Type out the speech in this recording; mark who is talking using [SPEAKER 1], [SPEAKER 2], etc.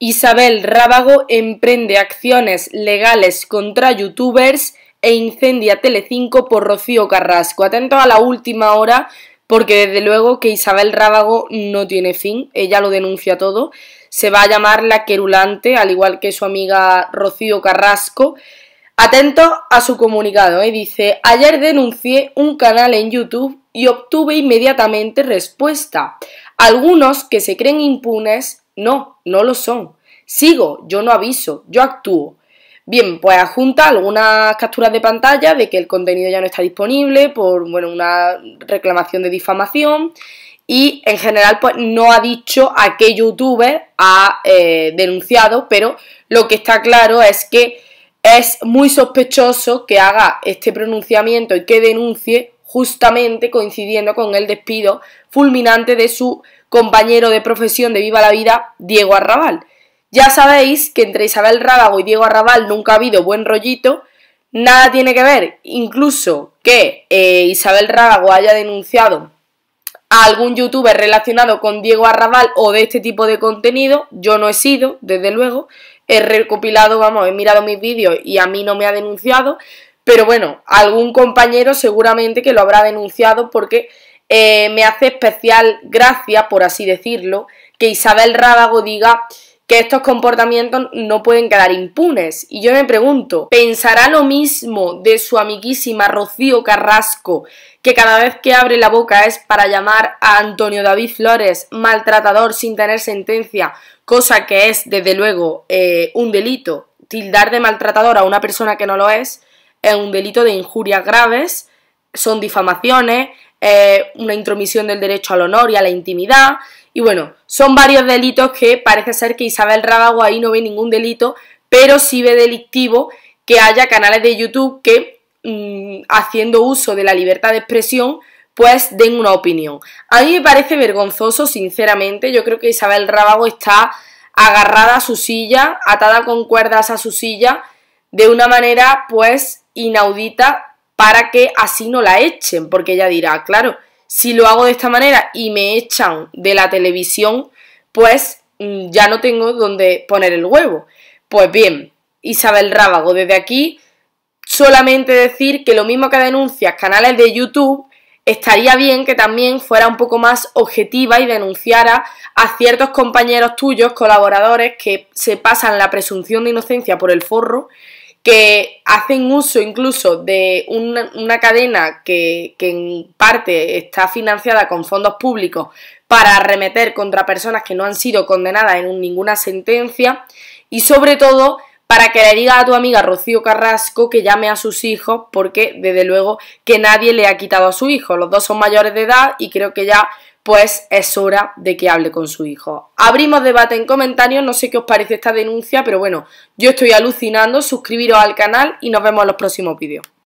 [SPEAKER 1] Isabel Rábago emprende acciones legales contra youtubers e incendia Telecinco por Rocío Carrasco. Atento a la última hora porque desde luego que Isabel Rábago no tiene fin, ella lo denuncia todo. Se va a llamar la querulante, al igual que su amiga Rocío Carrasco. Atento a su comunicado, ¿eh? dice, ayer denuncié un canal en YouTube y obtuve inmediatamente respuesta. Algunos que se creen impunes no, no lo son. Sigo, yo no aviso, yo actúo. Bien, pues adjunta algunas capturas de pantalla de que el contenido ya no está disponible por bueno, una reclamación de difamación y en general pues no ha dicho a qué youtuber ha eh, denunciado, pero lo que está claro es que es muy sospechoso que haga este pronunciamiento y que denuncie justamente coincidiendo con el despido fulminante de su compañero de profesión de Viva la Vida, Diego Arrabal. Ya sabéis que entre Isabel Rábago y Diego Arrabal nunca ha habido buen rollito, nada tiene que ver, incluso que eh, Isabel Rábago haya denunciado a algún youtuber relacionado con Diego Arrabal o de este tipo de contenido, yo no he sido, desde luego, he recopilado, vamos, he mirado mis vídeos y a mí no me ha denunciado, pero bueno, algún compañero seguramente que lo habrá denunciado porque eh, me hace especial gracia, por así decirlo, que Isabel Rábago diga que estos comportamientos no pueden quedar impunes. Y yo me pregunto, ¿pensará lo mismo de su amiguísima Rocío Carrasco, que cada vez que abre la boca es para llamar a Antonio David Flores maltratador sin tener sentencia, cosa que es, desde luego, eh, un delito? Tildar de maltratador a una persona que no lo es es un delito de injurias graves, son difamaciones, eh, una intromisión del derecho al honor y a la intimidad. Y bueno, son varios delitos que parece ser que Isabel Rábago ahí no ve ningún delito, pero sí ve delictivo que haya canales de YouTube que, mm, haciendo uso de la libertad de expresión, pues den una opinión. A mí me parece vergonzoso, sinceramente. Yo creo que Isabel Rábago está agarrada a su silla, atada con cuerdas a su silla, de una manera pues inaudita para que así no la echen, porque ella dirá, claro, si lo hago de esta manera y me echan de la televisión, pues mm, ya no tengo donde poner el huevo. Pues bien, Isabel Rábago, desde aquí solamente decir que lo mismo que denuncias canales de YouTube, estaría bien que también fuera un poco más objetiva y denunciara a ciertos compañeros tuyos, colaboradores, que se pasan la presunción de inocencia por el forro que hacen uso incluso de una, cadena que, que, en parte está financiada con fondos públicos para arremeter contra personas que no han sido condenadas en ninguna sentencia y sobre todo para que le diga a tu amiga Rocío Carrasco que llame a sus hijos porque desde luego que nadie le ha quitado a su hijo, los dos son mayores de edad y creo que ya pues es hora de que hable con su hijo. Abrimos debate en comentarios, no sé qué os parece esta denuncia, pero bueno, yo estoy alucinando, suscribiros al canal y nos vemos en los próximos vídeos.